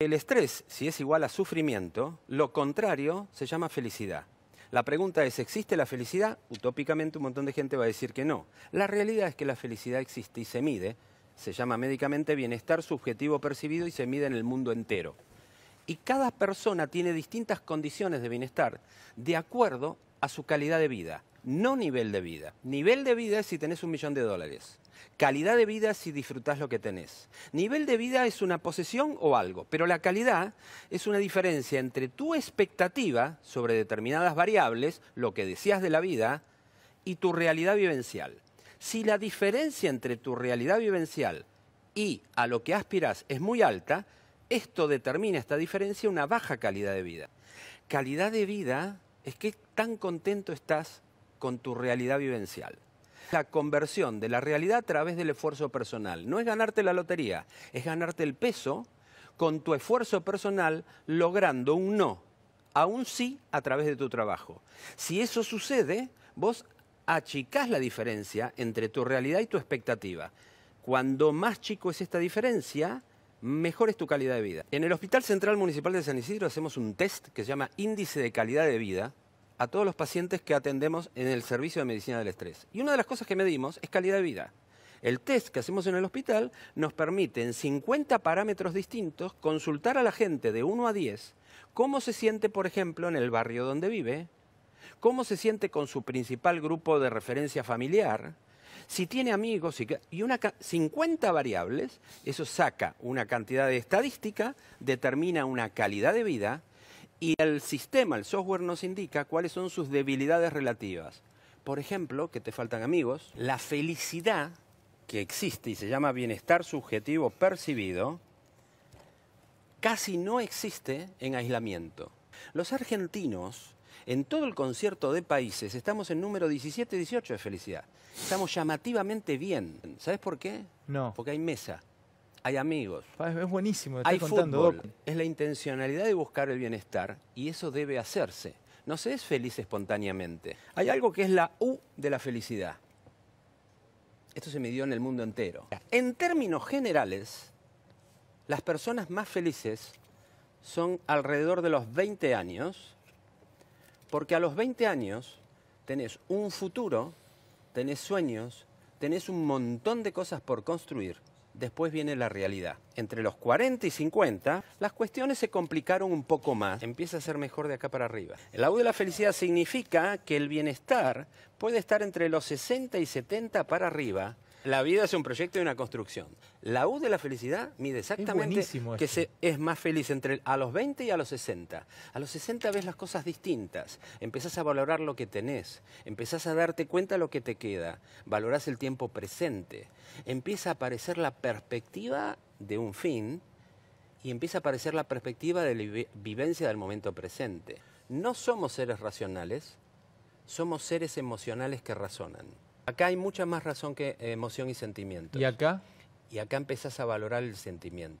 El estrés, si es igual a sufrimiento, lo contrario se llama felicidad. La pregunta es, ¿existe la felicidad? Utópicamente un montón de gente va a decir que no. La realidad es que la felicidad existe y se mide, se llama médicamente bienestar subjetivo percibido y se mide en el mundo entero. Y cada persona tiene distintas condiciones de bienestar de acuerdo a su calidad de vida, no nivel de vida. Nivel de vida es si tenés un millón de dólares. Calidad de vida si disfrutás lo que tenés. Nivel de vida es una posesión o algo, pero la calidad es una diferencia entre tu expectativa sobre determinadas variables, lo que decías de la vida, y tu realidad vivencial. Si la diferencia entre tu realidad vivencial y a lo que aspiras es muy alta, esto determina esta diferencia una baja calidad de vida. Calidad de vida es que tan contento estás con tu realidad vivencial. La conversión de la realidad a través del esfuerzo personal. No es ganarte la lotería, es ganarte el peso con tu esfuerzo personal logrando un no, a un sí a través de tu trabajo. Si eso sucede, vos achicás la diferencia entre tu realidad y tu expectativa. Cuando más chico es esta diferencia, mejor es tu calidad de vida. En el Hospital Central Municipal de San Isidro hacemos un test que se llama Índice de Calidad de Vida, a todos los pacientes que atendemos en el servicio de medicina del estrés. Y una de las cosas que medimos es calidad de vida. El test que hacemos en el hospital nos permite en 50 parámetros distintos consultar a la gente de 1 a 10 cómo se siente, por ejemplo, en el barrio donde vive, cómo se siente con su principal grupo de referencia familiar, si tiene amigos y una 50 variables, eso saca una cantidad de estadística, determina una calidad de vida y el sistema, el software nos indica cuáles son sus debilidades relativas. Por ejemplo, que te faltan amigos, la felicidad que existe y se llama bienestar subjetivo percibido, casi no existe en aislamiento. Los argentinos, en todo el concierto de países, estamos en número 17 y 18 de felicidad. Estamos llamativamente bien. ¿Sabes por qué? No. Porque hay mesa hay amigos. Es buenísimo, hay contando, Es la intencionalidad de buscar el bienestar y eso debe hacerse. No se es feliz espontáneamente. Hay algo que es la U de la felicidad. Esto se midió en el mundo entero. En términos generales, las personas más felices son alrededor de los 20 años, porque a los 20 años tenés un futuro, tenés sueños, tenés un montón de cosas por construir después viene la realidad. Entre los 40 y 50, las cuestiones se complicaron un poco más. Empieza a ser mejor de acá para arriba. El audio de la felicidad significa que el bienestar puede estar entre los 60 y 70 para arriba, la vida es un proyecto y una construcción. La U de la felicidad mide exactamente que se, es más feliz entre a los 20 y a los 60. A los 60 ves las cosas distintas, empezás a valorar lo que tenés, empezás a darte cuenta lo que te queda, valorás el tiempo presente, empieza a aparecer la perspectiva de un fin y empieza a aparecer la perspectiva de la vivencia del momento presente. No somos seres racionales, somos seres emocionales que razonan. Acá hay mucha más razón que emoción y sentimiento. ¿Y acá? Y acá empezás a valorar el sentimiento.